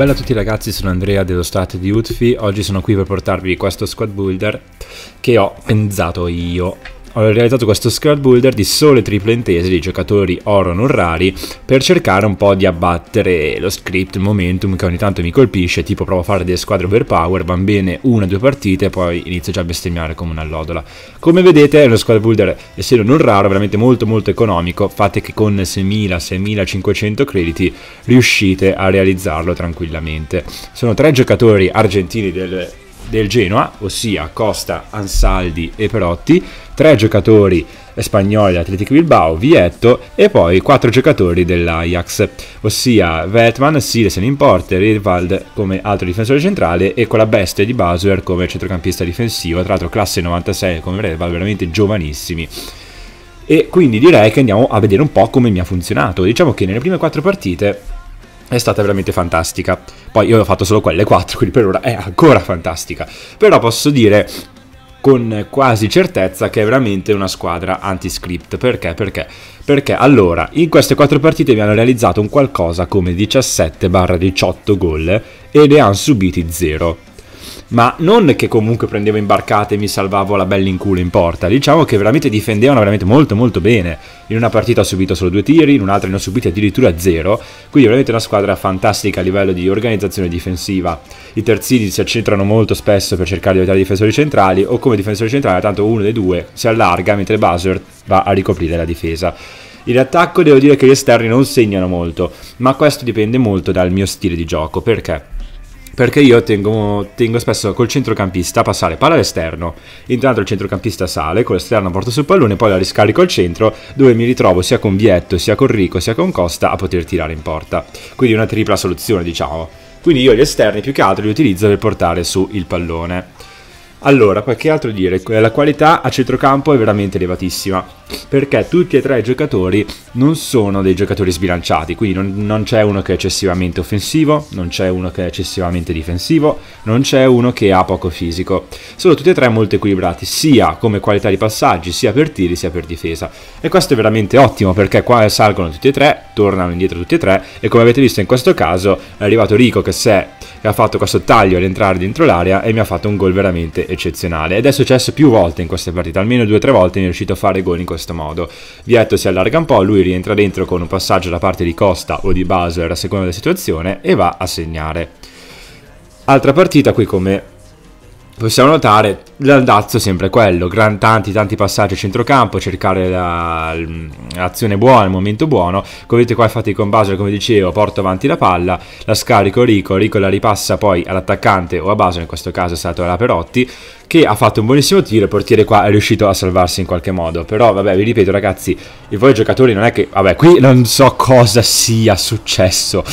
Bella a tutti ragazzi, sono Andrea dello Stato di Utfi, oggi sono qui per portarvi questo squad builder che ho pensato io ho realizzato questo squad builder di sole triple intese di giocatori oro non rari per cercare un po' di abbattere lo script momentum che ogni tanto mi colpisce, tipo provo a fare delle squadre overpower, van bene una o due partite poi inizio già a bestemmiare come una lodola. Come vedete è uno squad builder, essendo non raro, veramente molto molto economico, fate che con 6.000, 6.500 crediti riuscite a realizzarlo tranquillamente. Sono tre giocatori argentini del del Genoa, ossia Costa, Ansaldi e Perotti, tre giocatori spagnoli Atletico Bilbao, Vietto e poi quattro giocatori dell'Ajax, ossia Vetman, Silesen in porter, Edvald come altro difensore centrale e con la bestia di Basuer come centrocampista difensivo, tra l'altro classe 96 come Redval, veramente giovanissimi. E quindi direi che andiamo a vedere un po' come mi ha funzionato. Diciamo che nelle prime quattro partite è stata veramente fantastica. Poi io ho fatto solo quelle 4, quindi per ora è ancora fantastica. Però posso dire con quasi certezza che è veramente una squadra anti-script. Perché? Perché? Perché allora, in queste 4 partite mi hanno realizzato un qualcosa come 17-18 gol e ne hanno subiti 0 ma non che comunque prendevo imbarcate e mi salvavo la bella in culo in porta, diciamo che veramente difendevano veramente molto molto bene. In una partita ho subito solo due tiri, in un'altra ne ho subiti addirittura zero, quindi veramente una squadra fantastica a livello di organizzazione difensiva. I terzini si accentrano molto spesso per cercare di aiutare i difensori centrali o come difensore centrale tanto uno dei due si allarga mentre Basert va a ricoprire la difesa. In attacco devo dire che gli esterni non segnano molto, ma questo dipende molto dal mio stile di gioco, perché? perché io tengo, tengo, spesso col centrocampista a passare palla all'esterno. Intanto il centrocampista sale, con l'esterno porto sul pallone, poi la riscarico al centro, dove mi ritrovo sia con Vietto, sia con Rico, sia con Costa a poter tirare in porta. Quindi una tripla soluzione, diciamo. Quindi io gli esterni più che altro li utilizzo per portare su il pallone. Allora, qualche altro dire, la qualità a centrocampo è veramente elevatissima, perché tutti e tre i giocatori non sono dei giocatori sbilanciati, quindi non, non c'è uno che è eccessivamente offensivo, non c'è uno che è eccessivamente difensivo, non c'è uno che ha poco fisico. Sono tutti e tre molto equilibrati, sia come qualità di passaggi, sia per tiri, sia per difesa. E questo è veramente ottimo, perché qua salgono tutti e tre, tornano indietro tutti e tre, e come avete visto in questo caso è arrivato Rico che si è e ha fatto questo taglio all'entrare dentro l'area e mi ha fatto un gol veramente eccezionale. Ed è successo più volte in queste partite, almeno due o tre volte mi è riuscito a fare gol in questo modo. Vietto si allarga un po', lui rientra dentro con un passaggio da parte di Costa o di Basler a seconda della situazione e va a segnare. Altra partita qui come possiamo notare l'andazzo è sempre quello, gran, tanti tanti passaggi a centrocampo, cercare la, l'azione buona, il momento buono, come vedete qua infatti con Basel come dicevo porto avanti la palla, la scarico Rico, Rico la ripassa poi all'attaccante o a Basel, in questo caso è stato la Perotti, che ha fatto un buonissimo tiro, il portiere qua è riuscito a salvarsi in qualche modo, però vabbè vi ripeto ragazzi, i voi giocatori non è che, vabbè qui non so cosa sia successo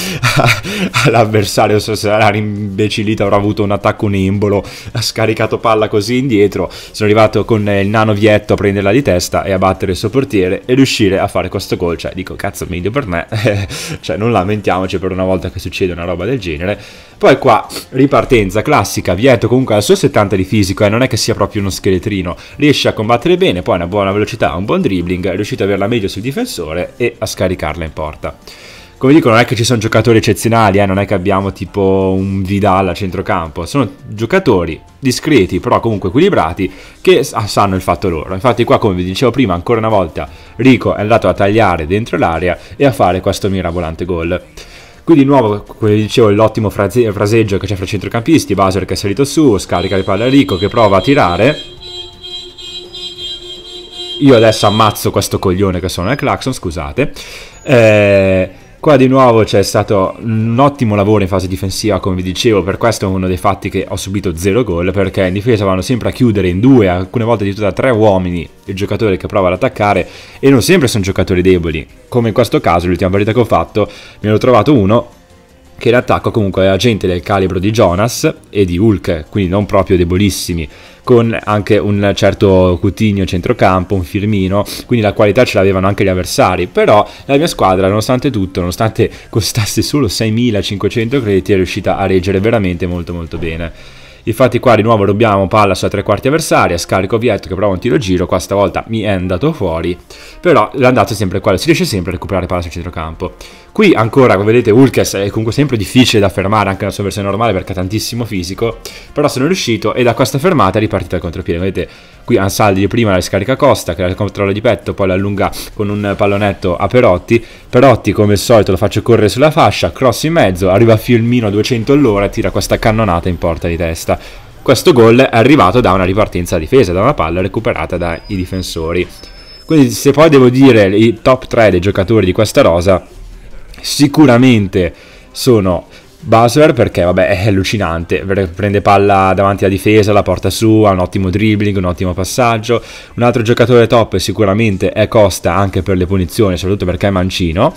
all'avversario, non so se l'ha rimbecillito, avrà avuto un attacco, un embolo, ha scaricato palla così, indietro, sono arrivato con eh, il nano vietto a prenderla di testa e a battere il suo portiere e riuscire a fare questo gol, cioè dico cazzo meglio per me, cioè non lamentiamoci per una volta che succede una roba del genere. Poi qua ripartenza classica, Vietto comunque al suo 70 di fisico e eh, non è che sia proprio uno scheletrino, riesce a combattere bene, poi una buona velocità, un buon dribbling, è riuscito a averla meglio sul difensore e a scaricarla in porta come dico, non è che ci sono giocatori eccezionali, eh? non è che abbiamo tipo un Vidal a centrocampo, sono giocatori discreti, però comunque equilibrati, che ah, sanno il fatto loro. Infatti qua, come vi dicevo prima, ancora una volta, Rico è andato a tagliare dentro l'area e a fare questo mirabolante gol. Qui di nuovo, come vi dicevo, l'ottimo frase- fraseggio che c'è fra i centrocampisti, Basler che è salito su, scarica le palle a Rico che prova a tirare, io adesso ammazzo questo coglione che sono nel clacson, scusate. Eh, Qua di nuovo c'è stato un ottimo lavoro in fase difensiva, come vi dicevo, per questo è uno dei fatti che ho subito zero gol, perché in difesa vanno sempre a chiudere in due, alcune volte addirittura tre uomini, il giocatore che prova ad attaccare, e non sempre sono giocatori deboli. Come in questo caso, l'ultima partita che ho fatto, mi ero trovato uno che l'attacco comunque era gente del calibro di Jonas e di Hulk, quindi non proprio debolissimi, con anche un certo Cutigno centrocampo, un Firmino, quindi la qualità ce l'avevano anche gli avversari, però la mia squadra nonostante tutto, nonostante costasse solo 6.500 crediti, è riuscita a reggere veramente molto molto bene. Infatti qua di nuovo rubiamo palla sulla tre quarti avversaria, scarico Vietto che prova un tiro giro, qua stavolta mi è andato fuori, però l'andato è sempre quello, si riesce sempre a recuperare palla sul centrocampo. Qui ancora, come vedete, Hulkes è comunque sempre difficile da fermare anche nella sua versione normale perché ha tantissimo fisico, però sono riuscito e da questa fermata è ripartita al contropiede. Vedete, qui Ansaldi prima la scarica Costa, che la controlla di petto, poi la allunga con un pallonetto a Perotti. Perotti, come al solito, lo faccio correre sulla fascia, cross in mezzo, arriva a Fiolmino a 200 all'ora e tira questa cannonata in porta di testa. Questo gol è arrivato da una ripartenza a difesa, da una palla recuperata dai difensori. Quindi se poi devo dire i top 3 dei giocatori di questa rosa, sicuramente sono Buzzer perché vabbè è allucinante, prende palla davanti alla difesa, la porta su, ha un ottimo dribbling, un ottimo passaggio. Un altro giocatore top sicuramente è Costa anche per le punizioni, soprattutto perché è mancino.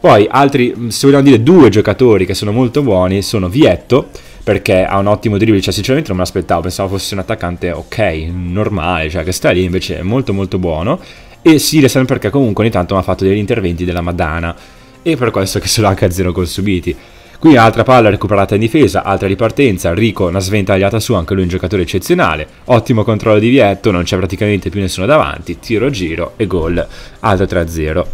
Poi altri, mm, se vogliamo dire due giocatori che sono molto buoni, sono Vietto perché ha un ottimo dribbling, cioè sinceramente non me l'aspettavo, pensavo fosse un attaccante ok, normale, cioè che sta lì invece è molto molto buono. E Siresan perché comunque ogni tanto mi ha fatto degli interventi della Madana e per questo che sono anche a zero consumiti. Qui un'altra palla recuperata in difesa, altra ripartenza, Rico una sventagliata su, anche lui un giocatore eccezionale, ottimo controllo di Vietto, non c'è praticamente più nessuno davanti, tiro giro e gol, altro 3-0.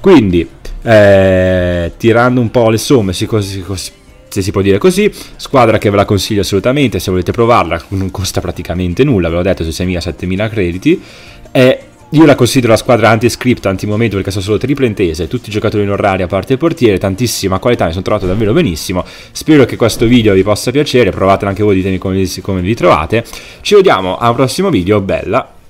Quindi, eh, tirando un po' le somme, si così, così se si può dire così. Squadra che ve la consiglio assolutamente, se volete provarla, non costa praticamente nulla, ve l'ho detto, su 6.000-7.000 crediti. È io la considero la squadra anti-script, anti-momento perché sono solo triple intese, tutti i giocatori in oraria a parte il portiere, tantissima qualità, mi sono trovato davvero benissimo. Spero che questo video vi possa piacere, provatelo anche voi, ditemi come, come vi trovate. Ci vediamo al prossimo video, bella!